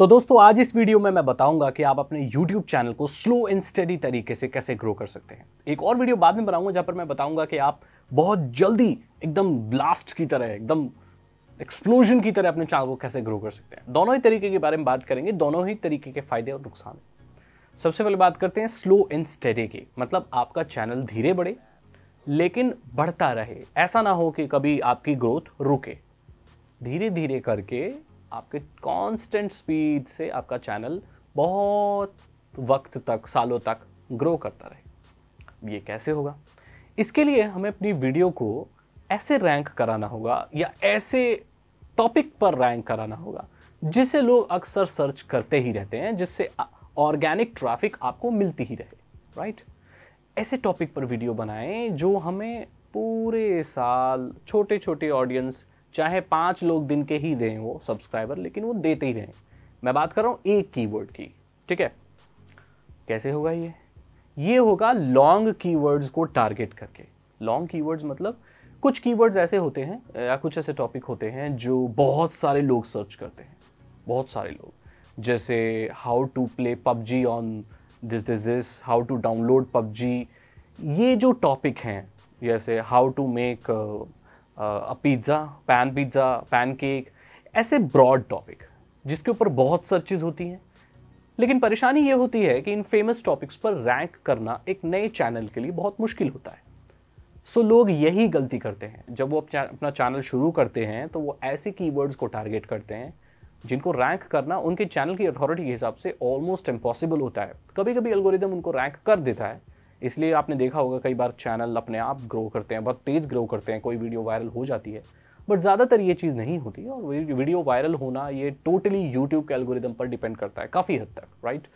तो दोस्तों आज इस वीडियो में मैं बताऊंगा कि आप अपने YouTube चैनल को स्लो एंड स्टडी तरीके से कैसे ग्रो कर सकते हैं एक और वीडियो बाद में बनाऊंगा जहाँ पर मैं बताऊंगा कि आप बहुत जल्दी एकदम ब्लास्ट की तरह एकदम एक्सप्लोजन की तरह अपने चैनल को कैसे ग्रो कर सकते हैं दोनों ही तरीके के बारे में बात करेंगे दोनों ही तरीके के फायदे और नुकसान सबसे पहले बात करते हैं स्लो एंड स्टडी की मतलब आपका चैनल धीरे बढ़े लेकिन बढ़ता रहे ऐसा ना हो कि कभी आपकी ग्रोथ रुके धीरे धीरे करके आपके कांस्टेंट स्पीड से आपका चैनल बहुत वक्त तक सालों तक ग्रो करता रहे ये कैसे होगा इसके लिए हमें अपनी वीडियो को ऐसे रैंक कराना होगा या ऐसे टॉपिक पर रैंक कराना होगा जिसे लोग अक्सर सर्च करते ही रहते हैं जिससे ऑर्गेनिक ट्रैफिक आपको मिलती ही रहे राइट ऐसे टॉपिक पर वीडियो बनाएं जो हमें पूरे साल छोटे छोटे ऑडियंस चाहे पाँच लोग दिन के ही दें वो सब्सक्राइबर लेकिन वो देते ही रहें मैं बात कर रहा हूँ एक कीवर्ड की ठीक है कैसे होगा ये ये होगा लॉन्ग कीवर्ड्स को टारगेट करके लॉन्ग कीवर्ड्स मतलब कुछ कीवर्ड्स ऐसे होते हैं या कुछ ऐसे टॉपिक होते हैं जो बहुत सारे लोग सर्च करते हैं बहुत सारे लोग जैसे how to play PUBG on this this this how to download PUBG ये जो टॉपिक हैं जैसे how to make pizza pan pizza pan cake ऐसे ब्रॉड टॉपिक जिसके ऊपर बहुत सर्चिज होती हैं लेकिन परेशानी ये होती है कि इन फेमस टॉपिक्स पर रैंक करना एक नए चैनल के लिए बहुत मुश्किल होता है सो लोग यही गलती करते हैं जब वो अपना चैनल शुरू करते हैं तो वो ऐसे कीवर्ड्स को टारगेट करते हैं जिनको रैंक करना उनके चैनल की अथॉरिटी के हिसाब से ऑलमोस्ट इम्पॉसिबल होता है कभी कभी एल्गोरिदम उनको रैंक कर देता है इसलिए आपने देखा होगा कई बार चैनल अपने आप ग्रो करते हैं बहुत तेज़ ग्रो करते हैं कोई वीडियो वायरल हो जाती है बट ज़्यादातर ये चीज़ नहीं होती और वीडियो वायरल होना ये टोटली यूट्यूब के एल्गोरिदम पर डिपेंड करता है काफ़ी हद तक राइट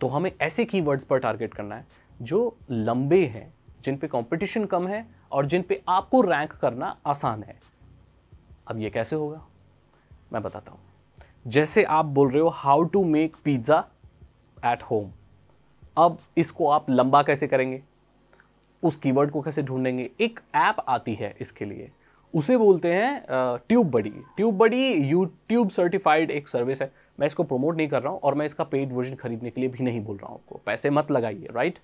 तो हमें ऐसे की पर टारगेट करना है जो लंबे हैं जिन पे कंपटीशन कम है और जिन पे आपको रैंक करना आसान है अब ये कैसे होगा मैं बताता हूँ जैसे आप बोल रहे हो how to make pizza at home अब इसको आप लंबा कैसे करेंगे उस कीवर्ड को कैसे ढूंढेंगे एक ऐप आती है इसके लिए उसे बोलते हैं Tube Buddy Tube Buddy YouTube certified एक सर्विस है मैं इसको प्रमोट नहीं कर रहा हूँ और मैं इसका पेड वर्जन खरीदने के लिए भी नहीं बोल रहा हूँ आपको पैसे मत लगाइए राइट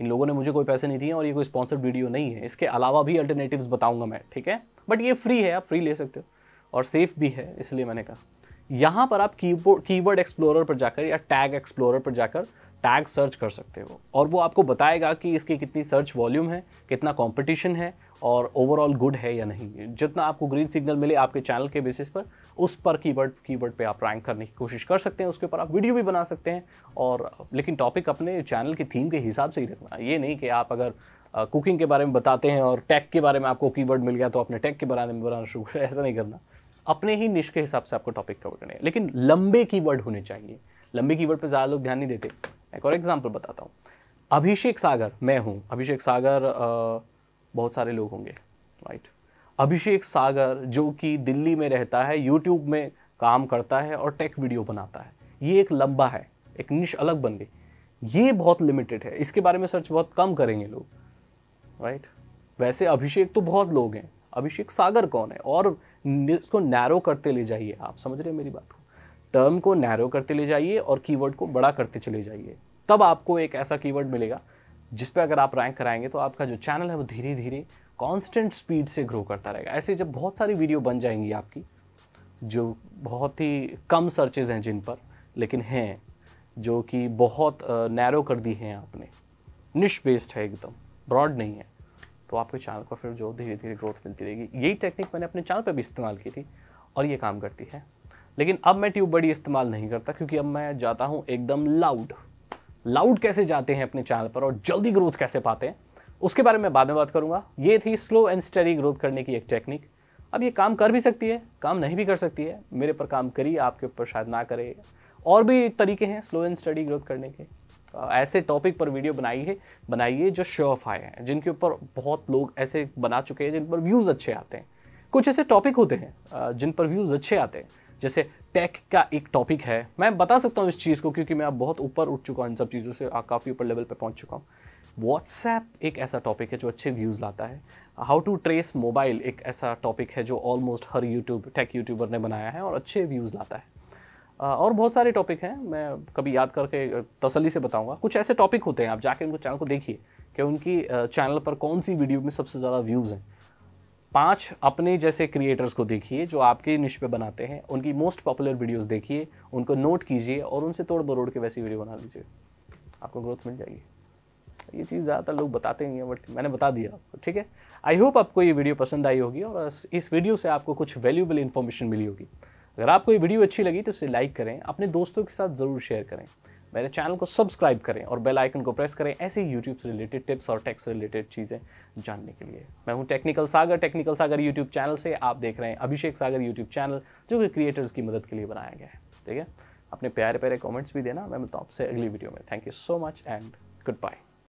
इन लोगों ने मुझे कोई पैसे नहीं दिए और ये कोई स्पॉन्सर्ड वीडियो नहीं है इसके अलावा भी अल्टरनेटिव बताऊंगा मैं ठीक है बट ये फ्री है आप फ्री ले सकते हो और सेफ भी है इसलिए मैंने कहा यहाँ पर आप कीवर्ड एक्सप्लोरर पर जाकर या टैग एक्सप्लोरर पर जाकर टैग सर्च कर सकते हो और वो आपको बताएगा कि इसकी कितनी सर्च वॉल्यूम है कितना कंपटीशन है और ओवरऑल गुड है या नहीं जितना आपको ग्रीन सिग्नल मिले आपके चैनल के बेसिस पर उस पर कीवर्ड कीवर्ड पे आप रैंक करने की कोशिश कर सकते हैं उसके ऊपर आप वीडियो भी बना सकते हैं और लेकिन टॉपिक अपने चैनल की थीम के हिसाब से ही रखना ये नहीं कि आप अगर कुकिंग के बारे में बताते हैं और टैग के बारे में आपको कीवर्ड मिल गया तो आपने टैग के बारे में बनाना शुरू करें ऐसा नहीं करना अपने ही निश के हिसाब से आपको टॉपिक कवर करने लेकिन लंबे कीवर्ड होने चाहिए लंबे कीवर्ड पर ज़्यादा लोग ध्यान नहीं देते एक और एग्जाम्पल बताता हूँ अभिषेक सागर मैं हूँ अभिषेक सागर आ, बहुत सारे लोग होंगे राइट अभिषेक सागर जो कि दिल्ली में रहता है यूट्यूब में काम करता है और टेक वीडियो बनाता है ये एक लंबा है एक निश अलग बन गई ये बहुत लिमिटेड है इसके बारे में सर्च बहुत कम करेंगे लोग राइट वैसे अभिषेक तो बहुत लोग हैं अभिषेक सागर कौन है और इसको नैरो करते ले जाइए आप समझ रहे हैं मेरी बात को टर्म को नैरो करते ले जाइए और कीवर्ड को बड़ा करते चले जाइए तब आपको एक ऐसा कीवर्ड मिलेगा जिस पर अगर आप रैंक कराएंगे तो आपका जो चैनल है वो धीरे धीरे कांस्टेंट स्पीड से ग्रो करता रहेगा ऐसे जब बहुत सारी वीडियो बन जाएंगी आपकी जो बहुत ही कम सर्चेज हैं जिन पर लेकिन हैं जो कि बहुत नैरो कर दी हैं आपने निश बेस्ड है एकदम ब्रॉड नहीं है तो आपके चैनल को फिर जो धीरे धीरे ग्रोथ मिलती रहेगी यही टेक्निक मैंने अपने चैनल पर भी इस्तेमाल की थी और ये काम करती है लेकिन अब मैं ट्यूब बड़ी इस्तेमाल नहीं करता क्योंकि अब मैं जाता हूँ एकदम लाउड लाउड कैसे जाते हैं अपने चैनल पर और जल्दी ग्रोथ कैसे पाते हैं उसके बारे में बाद में बात करूँगा ये थी स्लो एंड स्टडी ग्रोथ करने की एक टेक्निक अब ये काम कर भी सकती है काम नहीं भी कर सकती है मेरे पर काम करिए आपके ऊपर शायद ना करे और भी तरीके हैं स्लो एंड स्टडी ग्रोथ करने के ऐसे टॉपिक पर वीडियो बनाइए बनाइए जो शो ऑफ आए हैं जिनके ऊपर बहुत लोग ऐसे बना चुके हैं जिन पर व्यूज़ अच्छे आते हैं कुछ ऐसे टॉपिक होते हैं जिन पर व्यूज़ अच्छे आते हैं जैसे टेक का एक टॉपिक है मैं बता सकता हूँ इस चीज़ को क्योंकि मैं अब बहुत ऊपर उठ चुका हूँ इन सब चीज़ों से काफ़ी ऊपर लेवल पर पहुँच चुका हूँ व्हाट्सएप एक ऐसा टॉपिक है जो अच्छे व्यूज़ लाता है हाउ टू ट्रेस मोबाइल एक ऐसा टॉपिक है जो ऑलमोस्ट हर यूट्यूब टेक यूट्यूबर ने बनाया है और अच्छे व्यूज़ लाता है और बहुत सारे टॉपिक हैं मैं कभी याद करके तसली से बताऊंगा कुछ ऐसे टॉपिक होते हैं आप जाके उनको चैनल को देखिए कि उनकी चैनल पर कौन सी वीडियो में सबसे ज़्यादा व्यूज़ हैं पांच अपने जैसे क्रिएटर्स को देखिए जो आपके निश पे बनाते हैं उनकी मोस्ट पॉपुलर वीडियोस देखिए उनको नोट कीजिए और उनसे तोड़ बरोड़ के वैसी वीडियो बना लीजिए आपको ग्रोथ मिल जाएगी ये चीज़ ज़्यादातर लोग बताते नहीं हैं बट मैंने बता दिया आपको ठीक है आई होप आपको ये वीडियो पसंद आई होगी और इस वीडियो से आपको कुछ वैल्यूबल इन्फॉर्मेशन मिली होगी अगर आपको ये वीडियो अच्छी लगी तो इसे लाइक करें अपने दोस्तों के साथ ज़रूर शेयर करें मेरे चैनल को सब्सक्राइब करें और बेल आइकन को प्रेस करें ऐसे ही यूट्यूब से रिलेटेड टिप्स और टैक्स रिलेटेड चीज़ें जानने के लिए मैं हूं technical Sagar technical Sagar YouTube channel से आप देख रहे हैं अभिषेक सागर यूट्यूब चैनल जो कि क्रिएटर्स की मदद के लिए बनाया गया है ठीक है अपने प्यारे प्यारे कॉमेंट्स भी देना मैं मिलता हूँ आपसे अगली वीडियो में thank you so much and good bye